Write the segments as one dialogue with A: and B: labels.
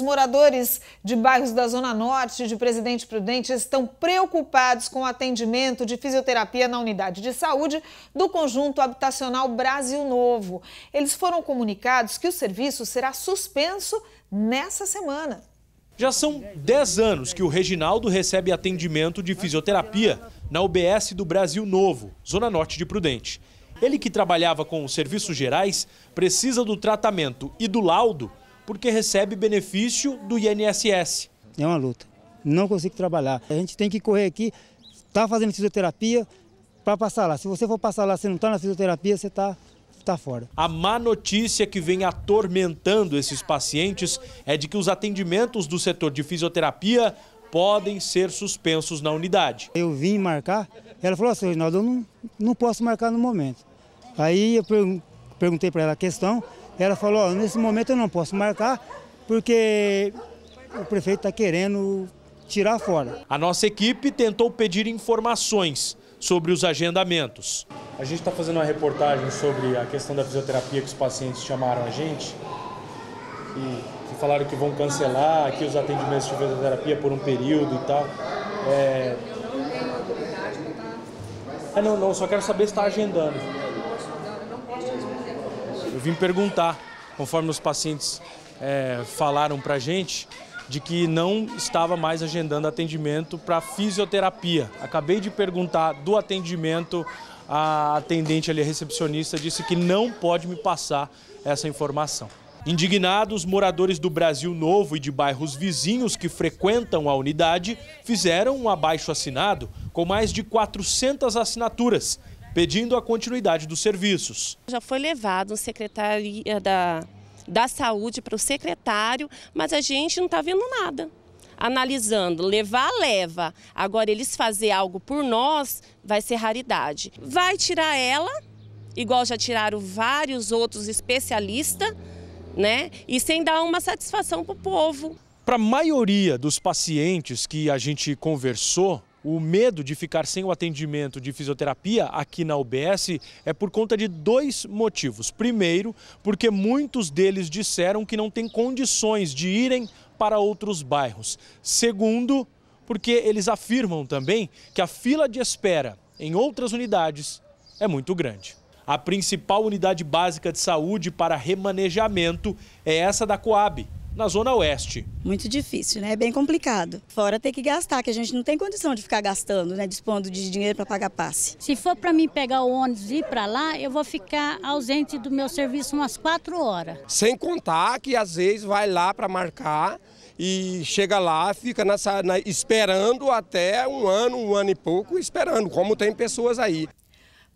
A: Os moradores de bairros da Zona Norte de Presidente Prudente estão preocupados com o atendimento de fisioterapia na unidade de saúde do conjunto habitacional Brasil Novo. Eles foram comunicados que o serviço será suspenso nessa semana.
B: Já são 10 anos que o Reginaldo recebe atendimento de fisioterapia na UBS do Brasil Novo, Zona Norte de Prudente. Ele que trabalhava com os serviços gerais precisa do tratamento e do laudo porque recebe benefício
A: do INSS. É uma luta. Não consigo trabalhar. A gente tem que correr aqui, está fazendo fisioterapia para passar lá. Se você for passar lá, você não está na fisioterapia, você está tá fora.
B: A má notícia que vem atormentando esses pacientes é de que os atendimentos do setor de fisioterapia podem ser suspensos na unidade.
A: Eu vim marcar, ela falou assim, Reginaldo, eu não, não posso marcar no momento. Aí eu perguntei para ela a questão, ela falou, oh, nesse momento eu não posso marcar, porque o prefeito está querendo tirar fora.
B: A nossa equipe tentou pedir informações sobre os agendamentos. A gente está fazendo uma reportagem sobre a questão da fisioterapia que os pacientes chamaram a gente, e que falaram que vão cancelar aqui os atendimentos de fisioterapia por um período e tal. É... É, não, não, só quero saber se está agendando eu vim perguntar, conforme os pacientes é, falaram para a gente, de que não estava mais agendando atendimento para fisioterapia. Acabei de perguntar do atendimento, a atendente ali, a recepcionista, disse que não pode me passar essa informação. Indignados, moradores do Brasil Novo e de bairros vizinhos que frequentam a unidade fizeram um abaixo-assinado com mais de 400 assinaturas pedindo a continuidade dos serviços. Já foi levado um secretário da, da saúde para o secretário, mas a gente não está vendo nada. Analisando, levar, leva. Agora, eles fazer algo por nós vai ser raridade. Vai tirar ela, igual já tiraram vários outros especialistas, né? E sem dar uma satisfação para o povo. Para a maioria dos pacientes que a gente conversou, o medo de ficar sem o atendimento de fisioterapia aqui na UBS é por conta de dois motivos. Primeiro, porque muitos deles disseram que não têm condições de irem para outros bairros. Segundo, porque eles afirmam também que a fila de espera em outras unidades é muito grande. A principal unidade básica de saúde para remanejamento é essa da Coab, na Zona Oeste.
A: Muito difícil, né? É bem complicado. Fora ter que gastar, que a gente não tem condição de ficar gastando, né? Dispondo de dinheiro para pagar passe. Se for para mim pegar o ônibus e ir para lá, eu vou ficar ausente do meu serviço umas quatro horas.
B: Sem contar que às vezes vai lá para marcar e chega lá, fica nessa na, esperando até um ano, um ano e pouco, esperando, como tem pessoas aí.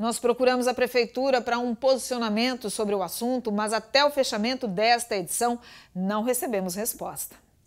A: Nós procuramos a prefeitura para um posicionamento sobre o assunto, mas até o fechamento desta edição não recebemos resposta.